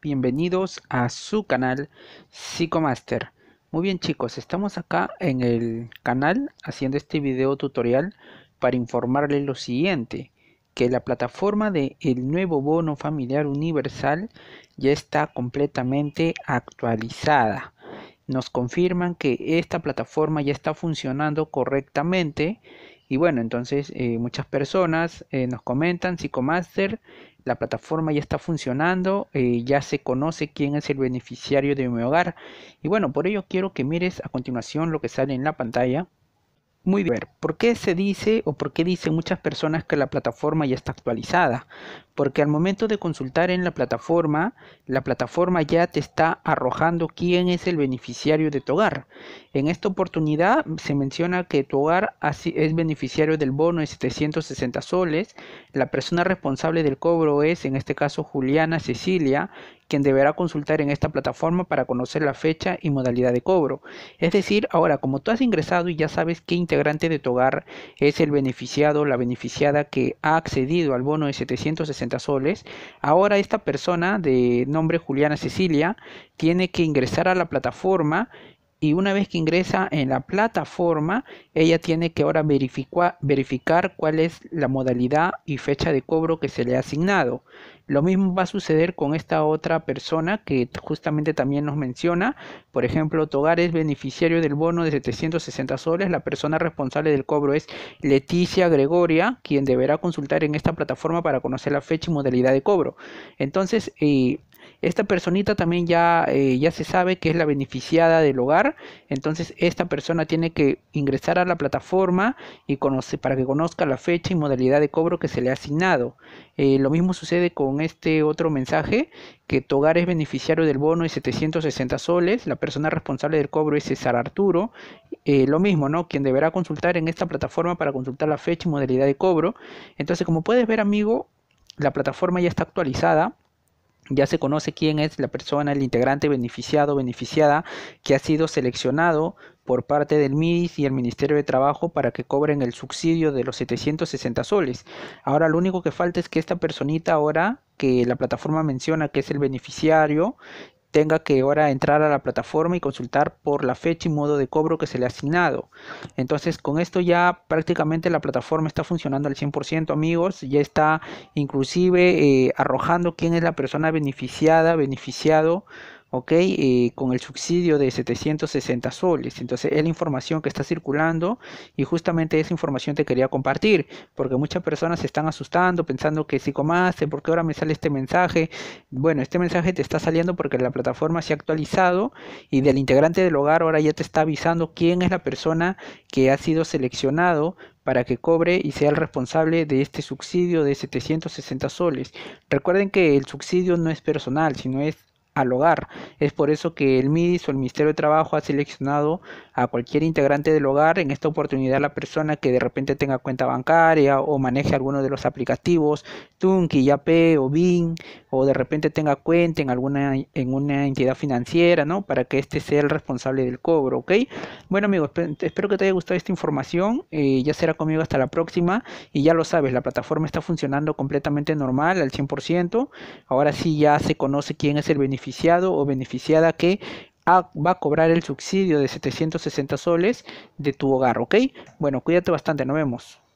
Bienvenidos a su canal Psicomaster. Muy bien chicos, estamos acá en el canal haciendo este video tutorial para informarles lo siguiente, que la plataforma de el nuevo bono familiar universal ya está completamente actualizada. Nos confirman que esta plataforma ya está funcionando correctamente y bueno, entonces eh, muchas personas eh, nos comentan, Psicomaster, la plataforma ya está funcionando, eh, ya se conoce quién es el beneficiario de mi hogar. Y bueno, por ello quiero que mires a continuación lo que sale en la pantalla. Muy bien, ¿por qué se dice o por qué dicen muchas personas que la plataforma ya está actualizada? Porque al momento de consultar en la plataforma, la plataforma ya te está arrojando quién es el beneficiario de tu hogar. En esta oportunidad se menciona que tu hogar es beneficiario del bono de 760 soles, la persona responsable del cobro es, en este caso, Juliana Cecilia, quien deberá consultar en esta plataforma para conocer la fecha y modalidad de cobro. Es decir, ahora como tú has ingresado y ya sabes qué integrante de tu hogar es el beneficiado, la beneficiada que ha accedido al bono de 760 soles, ahora esta persona de nombre Juliana Cecilia tiene que ingresar a la plataforma y una vez que ingresa en la plataforma, ella tiene que ahora verificar cuál es la modalidad y fecha de cobro que se le ha asignado. Lo mismo va a suceder con esta otra persona que justamente también nos menciona. Por ejemplo, Togar es beneficiario del bono de 760 soles. La persona responsable del cobro es Leticia Gregoria, quien deberá consultar en esta plataforma para conocer la fecha y modalidad de cobro. Entonces, eh, esta personita también ya, eh, ya se sabe que es la beneficiada del hogar, entonces esta persona tiene que ingresar a la plataforma y para que conozca la fecha y modalidad de cobro que se le ha asignado. Eh, lo mismo sucede con este otro mensaje, que Togar es beneficiario del bono de 760 soles, la persona responsable del cobro es César Arturo, eh, lo mismo, ¿no? Quien deberá consultar en esta plataforma para consultar la fecha y modalidad de cobro. Entonces, como puedes ver, amigo, la plataforma ya está actualizada ya se conoce quién es la persona, el integrante beneficiado o beneficiada que ha sido seleccionado por parte del MIDIS y el Ministerio de Trabajo para que cobren el subsidio de los 760 soles. Ahora lo único que falta es que esta personita ahora que la plataforma menciona que es el beneficiario, tenga que ahora entrar a la plataforma y consultar por la fecha y modo de cobro que se le ha asignado. Entonces, con esto ya prácticamente la plataforma está funcionando al 100%, amigos. Ya está inclusive eh, arrojando quién es la persona beneficiada, beneficiado ¿ok? Eh, con el subsidio de 760 soles. Entonces es la información que está circulando y justamente esa información te quería compartir, porque muchas personas se están asustando pensando que si comaste. ¿por qué ahora me sale este mensaje? Bueno, este mensaje te está saliendo porque la plataforma se ha actualizado y del integrante del hogar ahora ya te está avisando quién es la persona que ha sido seleccionado para que cobre y sea el responsable de este subsidio de 760 soles. Recuerden que el subsidio no es personal, sino es al hogar. Es por eso que el MIDIS o el Ministerio de Trabajo ha seleccionado a cualquier integrante del hogar, en esta oportunidad la persona que de repente tenga cuenta bancaria o maneje alguno de los aplicativos, Tunki, Yape o BIN, o de repente tenga cuenta en alguna en una entidad financiera, ¿no? Para que este sea el responsable del cobro, ¿ok? Bueno amigos, espero que te haya gustado esta información, eh, ya será conmigo hasta la próxima y ya lo sabes, la plataforma está funcionando completamente normal, al 100%, ahora sí ya se conoce quién es el beneficiario beneficiado o beneficiada que ah, va a cobrar el subsidio de 760 soles de tu hogar, ¿ok? Bueno, cuídate bastante, nos vemos.